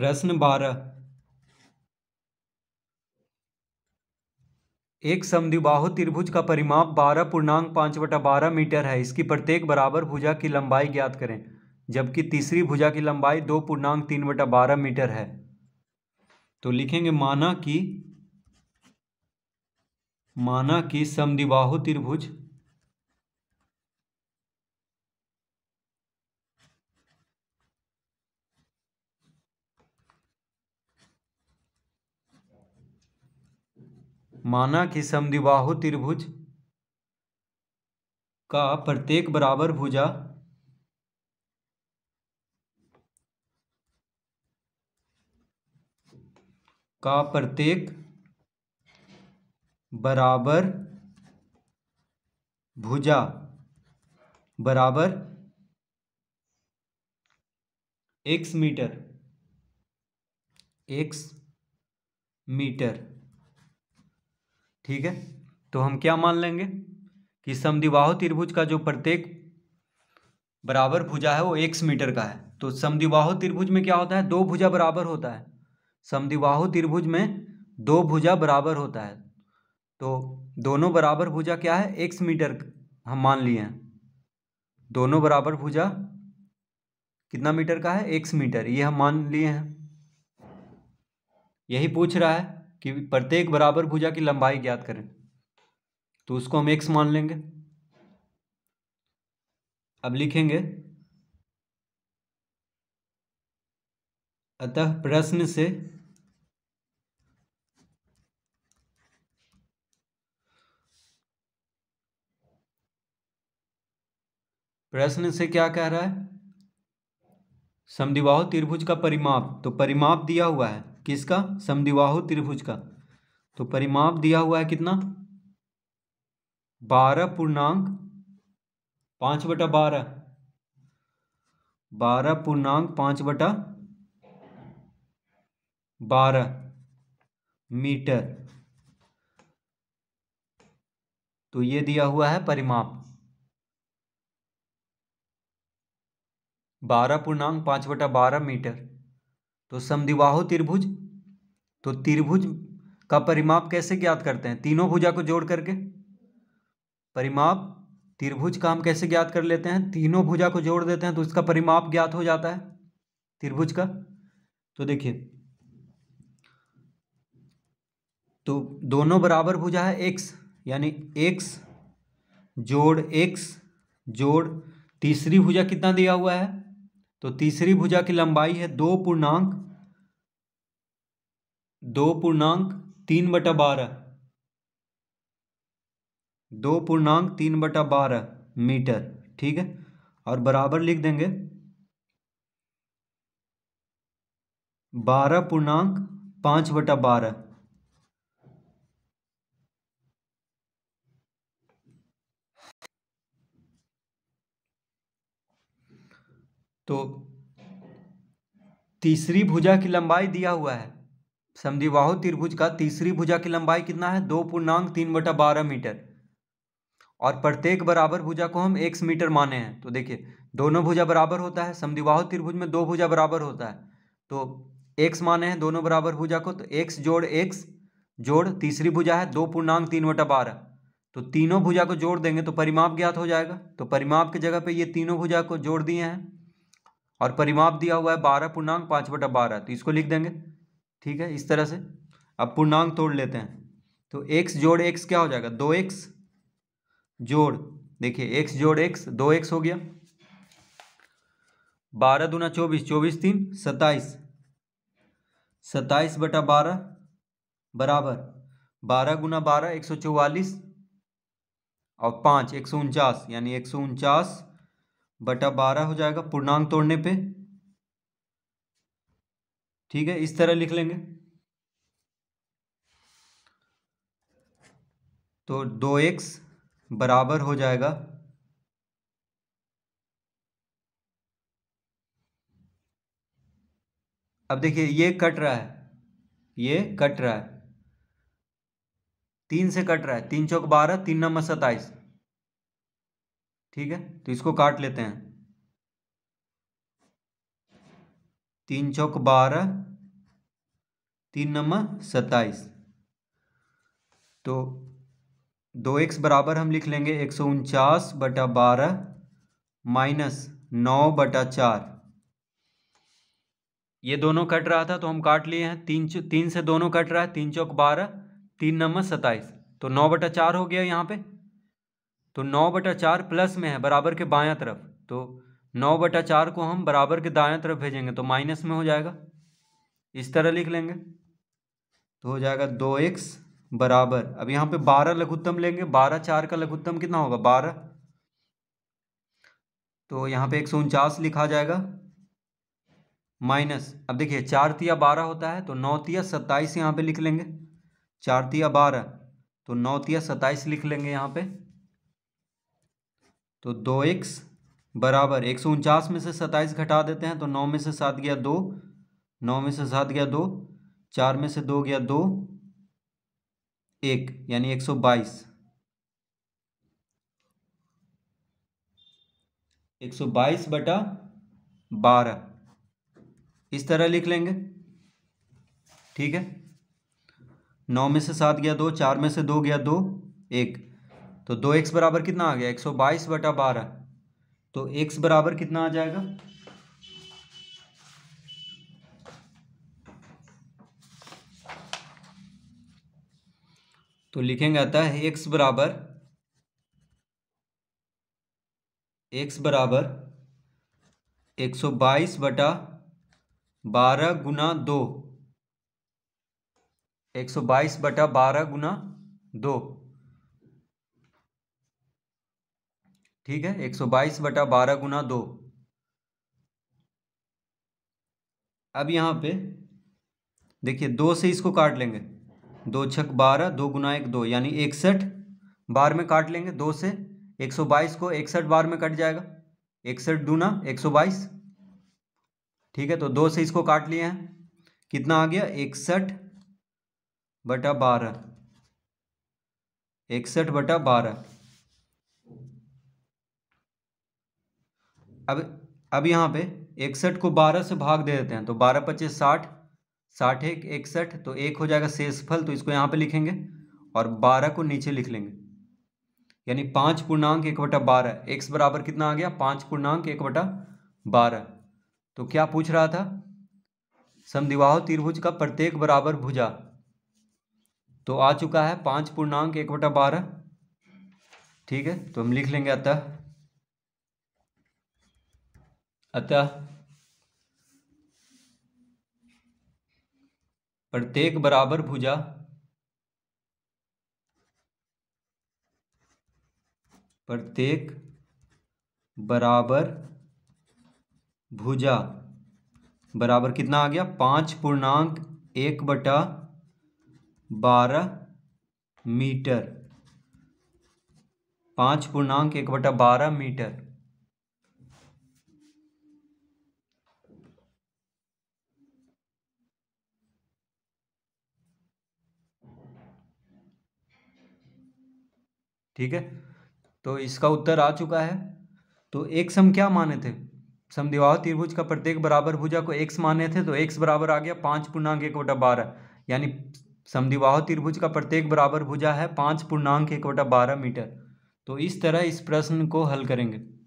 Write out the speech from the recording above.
प्रश्न बारह एक समद्विबाहु त्रिभुज का परिमाप बारह पूर्णांक पांच बटा बारह मीटर है इसकी प्रत्येक बराबर भुजा की लंबाई ज्ञात करें जबकि तीसरी भुजा की लंबाई दो पूर्णांक तीन बटा बारह मीटर है तो लिखेंगे माना कि माना कि समद्विबाहु त्रिभुज माना कि समद्विबाहु त्रिभुज का प्रत्येक बराबर भुजा का प्रत्येक बराबर भुजा बराबर एक्स मीटर एक्स मीटर ठीक है तो हम क्या मान लेंगे कि समदिवाहु त्रिभुज का जो प्रत्येक बराबर भुजा है वो एक्स मीटर का है तो समदिवाहु त्रिभुज में क्या होता है दो भुजा बराबर होता है समदिवाहु त्रिभुज में दो भुजा बराबर होता है तो दोनों बराबर भुजा क्या है एक्स मीटर हम मान लिए हैं दोनों बराबर भुजा कितना मीटर का है एक्स मीटर ये हम मान लिए हैं यही पूछ रहा है कि प्रत्येक बराबर भुजा की लंबाई ज्ञात करें तो उसको हम एक्स मान लेंगे अब लिखेंगे अतः प्रश्न से प्रश्न से क्या कह रहा है समदिबाहु त्रिभुज का परिमाप तो परिमाप दिया हुआ है किसका समदिवाहु त्रिभुज का तो परिमाप दिया हुआ है कितना बारह पूर्णांक पांच बटा बारह बारह पूर्णांक पांच बटा बारह मीटर तो ये दिया हुआ है परिमाप बारह पूर्णांक पांच बटा बारह मीटर तो समदिबाहु त्रिभुज तो त्रिभुज का परिमाप कैसे ज्ञात करते हैं तीनों भुजा को जोड़ करके परिमाप त्रिभुज का हम कैसे ज्ञात कर लेते हैं तीनों भुजा को जोड़ देते हैं तो उसका परिमाप ज्ञात हो जाता है त्रिभुज का तो देखिए तो दोनों बराबर भुजा है एक्स यानी एक्स जोड़ एक्स जोड़ तीसरी भुजा कितना दिया हुआ है तो तीसरी भुजा की लंबाई है दो पूर्णांक दो पूर्णांक तीन बटा बारह दो पूर्णांक तीन बटा बारह मीटर ठीक है और बराबर लिख देंगे बारह पूर्णांक पांच बटा बारह तो तीसरी भुजा की लंबाई दिया हुआ है समधिवाहु त्रिभुज का तीसरी भुजा की लंबाई कितना है दो पूर्णांक तीन बटा बारह मीटर और प्रत्येक बराबर भुजा को हम एक मीटर माने हैं तो देखिए दोनों भुजा बराबर होता है समधिवाहु त्रिभुज में दो भुजा बराबर होता है तो एक माने हैं दोनों बराबर भुजा को तो एक जोड़ एक जोड़ तीसरी भुजा है दो पूर्णांक तीन बटा बारह तो तीनों भुजा को जोड़ देंगे तो परिमाप ज्ञात हो जाएगा तो परिमाप की जगह पे ये तीनों भुजा को जोड़ दिए हैं और परिमाप दिया हुआ है बारह पूर्णांक पाँच बटा बारह तो इसको लिख देंगे ठीक है इस तरह से अब पूर्णांक तोड़ लेते हैं तो एक्स जोड़ एक्स क्या हो जाएगा दो एक्स जोड़ देखिए एक्स जोड़ एक्स दो एक्स हो गया बारह दूना चौबीस चौबीस तीन सत्ताईस सत्ताईस बटा बारह बराबर बारह गुना बारह एक सौ चौवालीस और पाँच एक सौ उनचास यानी एक सौ उनचास बटा बारह हो जाएगा पूर्णांक तोड़ने पे ठीक है इस तरह लिख लेंगे तो दो एक्स बराबर हो जाएगा अब देखिए ये कट रहा है ये कट रहा है तीन से कट रहा है तीन चौक बारह तीन नंबर सत्ताईस ठीक है तो इसको काट लेते हैं तीन चौक बारह तीन नंबर सत्ताईस तो दो एक्स बराबर हम लिख लेंगे एक सौ उनचास बटा बारह माइनस नौ बटा चार ये दोनों कट रहा था तो हम काट लिए हैं तीन तीन से दोनों कट रहा है तीन चौक बारह तीन नंबर सत्ताईस तो नौ बटा चार हो गया यहाँ पे तो नौ बटा चार प्लस में है बराबर के बायां तरफ तो नौ बटा चार को हम बराबर के दायां तरफ भेजेंगे तो माइनस में हो जाएगा इस तरह लिख लेंगे तो हो जाएगा दो एक्स बराबर अब यहाँ पे बारह लघुत्तम लेंगे बारह चार का लघुत्तम कितना होगा बारह तो यहाँ पे एक सौ उनचास लिखा जाएगा माइनस अब देखिए चार तिया बारह होता है तो नौ तिया सत्ताईस यहाँ पे लिख लेंगे चार तिया बारह तो नौ तिया सत्ताईस लिख लेंगे यहाँ पे तो दो एक्स बराबर एक सौ उनचास में से सत्ताईस घटा देते हैं तो नौ में से सात गया दो नौ में से सात गया दो चार में से दो गया दो एक यानी एक सौ बाईस एक सौ बाईस बटा बारह इस तरह लिख लेंगे ठीक है नौ में से सात गया दो चार में से दो गया दो एक तो दो एक्स बराबर कितना आ गया एक सौ बाईस बटा बारह तो एक्स बराबर कितना आ जाएगा तो लिखेंगे आता है एक्स बराबर एक्स बराबर एक सौ बाईस बटा बारह गुना दो एक सौ बाईस बटा बारह गुना दो ठीक है एक सौ बाईस बटा बारह गुना दो अब यहाँ पे देखिए दो से इसको काट लेंगे दो छक बारह दो गुना एक दो यानी इकसठ बार में काट लेंगे दो से एक सौ बाईस को इकसठ बार में कट जाएगा इकसठ दूना एक सौ बाईस ठीक है तो दो से इसको काट लिए हैं कितना आ गया इकसठ बटा बारह इकसठ बटा बारह अब अब यहाँ पे इकसठ को बारह से भाग दे देते हैं तो बारह पच्चीस साठ साठ एक इकसठ तो एक हो जाएगा शेषफल तो इसको यहाँ पे लिखेंगे और बारह को नीचे लिख लेंगे यानी पाँच पूर्णांक एक बटा बारह एक्स बराबर कितना आ गया पाँच पूर्णांक एक बटा बारह तो क्या पूछ रहा था समिवाह त्रिभुज का प्रत्येक बराबर भुजा तो आ चुका है पाँच पूर्णांक एक बटा बारह ठीक है तो हम लिख लेंगे अतः अतः प्रत्येक बराबर भुजा प्रत्येक बराबर भुजा बराबर कितना आ गया पाँच पूर्णांक एक बटा बारह मीटर पांच पूर्णांक एक बटा बारह मीटर ठीक है तो इसका उत्तर आ चुका है तो एक सम क्या माने थे समदिवाह त्रिभुज का प्रत्येक बराबर भुजा को एक्स माने थे तो एक्स बराबर आ गया पाँच पूर्णांक एक वटा बारह यानी समिवाह त्रिभुज का प्रत्येक बराबर भुजा है पाँच पूर्णांक एक वटा बारह मीटर तो इस तरह इस प्रश्न को हल करेंगे